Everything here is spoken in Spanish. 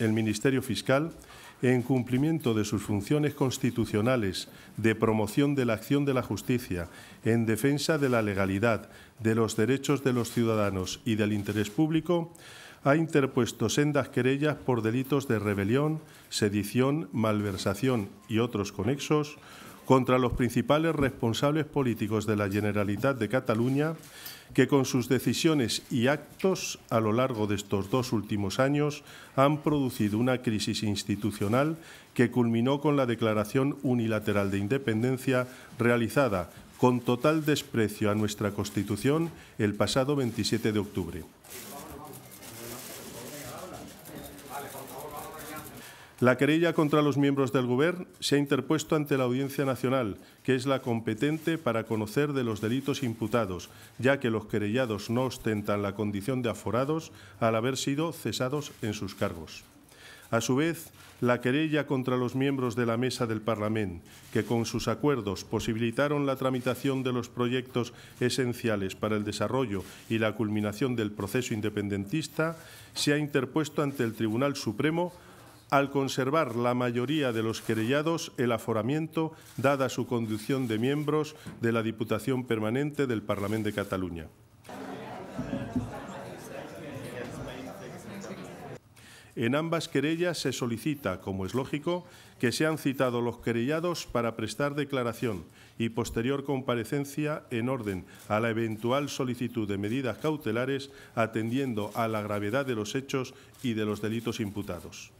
el Ministerio Fiscal, en cumplimiento de sus funciones constitucionales de promoción de la acción de la justicia, en defensa de la legalidad, de los derechos de los ciudadanos y del interés público, ha interpuesto sendas querellas por delitos de rebelión, sedición, malversación y otros conexos, contra los principales responsables políticos de la Generalitat de Cataluña, que con sus decisiones y actos a lo largo de estos dos últimos años han producido una crisis institucional que culminó con la declaración unilateral de independencia realizada con total desprecio a nuestra Constitución el pasado 27 de octubre. La querella contra los miembros del Gobierno se ha interpuesto ante la Audiencia Nacional, que es la competente para conocer de los delitos imputados, ya que los querellados no ostentan la condición de aforados al haber sido cesados en sus cargos. A su vez, la querella contra los miembros de la Mesa del Parlamento, que con sus acuerdos posibilitaron la tramitación de los proyectos esenciales para el desarrollo y la culminación del proceso independentista, se ha interpuesto ante el Tribunal Supremo al conservar la mayoría de los querellados el aforamiento dada su conducción de miembros de la Diputación Permanente del Parlamento de Cataluña. En ambas querellas se solicita, como es lógico, que sean citados los querellados para prestar declaración y posterior comparecencia en orden a la eventual solicitud de medidas cautelares atendiendo a la gravedad de los hechos y de los delitos imputados.